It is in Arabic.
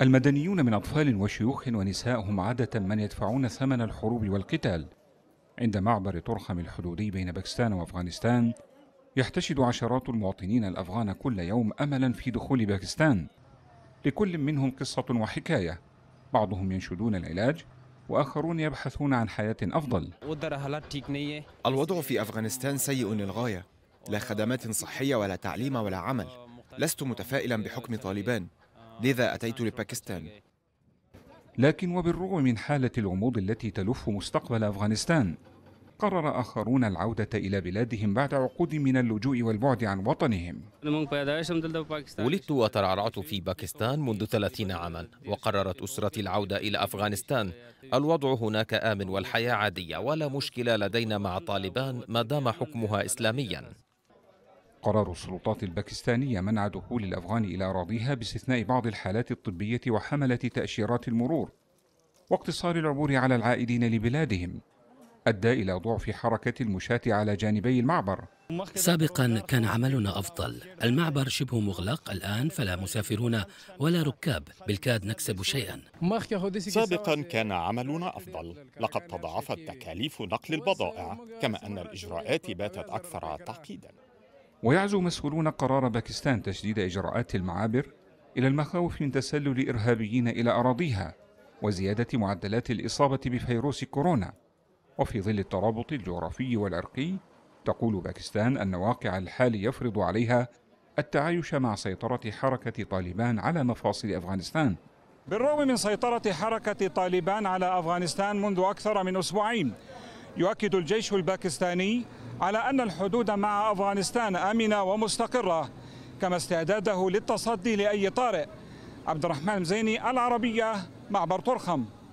المدنيون من أطفال وشيوخ ونسائهم عادة من يدفعون ثمن الحروب والقتال عند معبر طرخم الحدودي بين باكستان وأفغانستان يحتشد عشرات المواطنين الأفغان كل يوم أملا في دخول باكستان لكل منهم قصة وحكاية بعضهم ينشدون العلاج وآخرون يبحثون عن حياة أفضل الوضع في أفغانستان سيء للغاية لا خدمات صحية ولا تعليم ولا عمل لست متفائلا بحكم طالبان لذا أتيت لباكستان لكن وبالرغم من حالة الغموض التي تلف مستقبل أفغانستان قرر آخرون العودة إلى بلادهم بعد عقود من اللجوء والبعد عن وطنهم ولدت وترعرعت في باكستان منذ 30 عاما وقررت أسرتي العودة إلى أفغانستان الوضع هناك آمن والحياة عادية ولا مشكلة لدينا مع طالبان ما دام حكمها إسلاميا قرار السلطات الباكستانية منع دخول الأفغان إلى أراضيها باستثناء بعض الحالات الطبية وحملة تأشيرات المرور واقتصار العبور على العائدين لبلادهم أدى إلى ضعف حركة المشاة على جانبي المعبر سابقا كان عملنا أفضل المعبر شبه مغلق الآن فلا مسافرون ولا ركاب بالكاد نكسب شيئا سابقا كان عملنا أفضل لقد تضاعفت تكاليف نقل البضائع كما أن الإجراءات باتت أكثر تعقيدا ويعزو مسؤولون قرار باكستان تشديد إجراءات المعابر إلى المخاوف من تسلل إرهابيين إلى أراضيها وزيادة معدلات الإصابة بفيروس كورونا وفي ظل الترابط الجغرافي والعرقي تقول باكستان أن واقع الحال يفرض عليها التعايش مع سيطرة حركة طالبان على مفاصل أفغانستان بالرغم من سيطرة حركة طالبان على أفغانستان منذ أكثر من أسبوعين يؤكد الجيش الباكستاني على أن الحدود مع أفغانستان آمنة ومستقرة كما استعداده للتصدي لأي طارئ عبد الرحمن مزيني العربية معبر طرخم